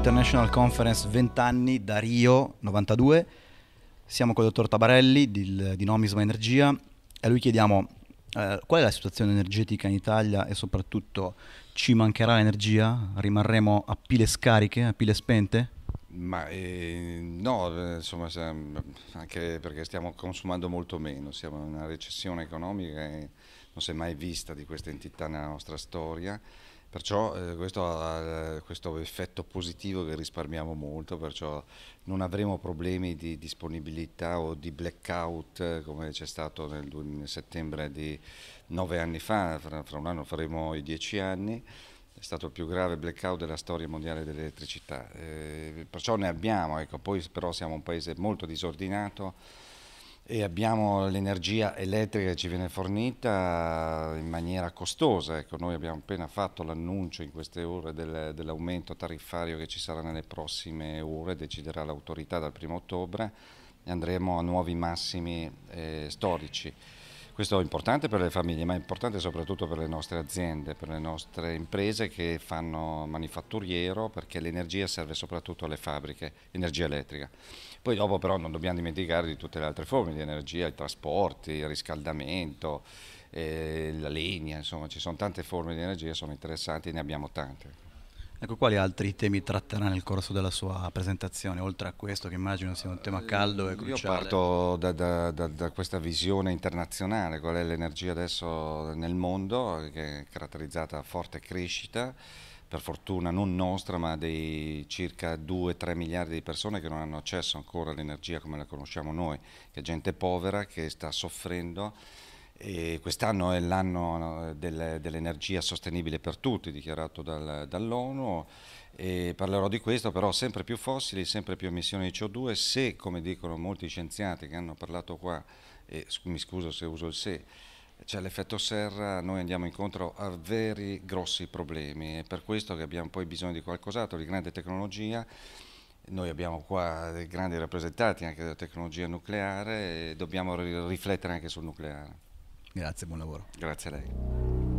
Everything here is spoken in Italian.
International Conference 20 anni da Rio 92. Siamo con il dottor Tabarelli di, di Nomisma Energia e a lui chiediamo eh, qual è la situazione energetica in Italia e soprattutto ci mancherà l'energia? Rimarremo a pile scariche, a pile spente? Ma eh, no, insomma, anche perché stiamo consumando molto meno, siamo in una recessione economica che non si è mai vista di questa entità nella nostra storia Perciò eh, questo ha eh, questo effetto positivo che risparmiamo molto, perciò non avremo problemi di disponibilità o di blackout eh, come c'è stato nel, nel settembre di nove anni fa, fra, fra un anno faremo i dieci anni è stato il più grave blackout della storia mondiale dell'elettricità, eh, perciò ne abbiamo, ecco. poi però siamo un paese molto disordinato e abbiamo l'energia elettrica che ci viene fornita in maniera costosa. Ecco, noi abbiamo appena fatto l'annuncio in queste ore del, dell'aumento tariffario che ci sarà nelle prossime ore, deciderà l'autorità dal 1 ottobre, e andremo a nuovi massimi eh, storici. Questo è importante per le famiglie, ma è importante soprattutto per le nostre aziende, per le nostre imprese che fanno manifatturiero, perché l'energia serve soprattutto alle fabbriche, energia elettrica. Poi dopo però non dobbiamo dimenticare di tutte le altre forme di energia, i trasporti, il riscaldamento, eh, la legna, insomma ci sono tante forme di energia, sono interessanti e ne abbiamo tante. Ecco, quali altri temi tratterà nel corso della sua presentazione, oltre a questo che immagino sia un tema eh, caldo e cruciale? Io parto da, da, da, da questa visione internazionale, qual è l'energia adesso nel mondo, che è caratterizzata da forte crescita, per fortuna non nostra, ma dei circa 2-3 miliardi di persone che non hanno accesso ancora all'energia come la conosciamo noi, che è gente povera che sta soffrendo quest'anno è l'anno del, dell'energia sostenibile per tutti, dichiarato dal, dall'ONU. E parlerò di questo, però sempre più fossili, sempre più emissioni di CO2, se come dicono molti scienziati che hanno parlato qua, e mi scuso se uso il se, c'è l'effetto serra, noi andiamo incontro a veri grossi problemi, è per questo che abbiamo poi bisogno di qualcos'altro, di grande tecnologia. Noi abbiamo qua dei grandi rappresentanti anche della tecnologia nucleare e dobbiamo riflettere anche sul nucleare. Grazie, buon lavoro. Grazie a lei.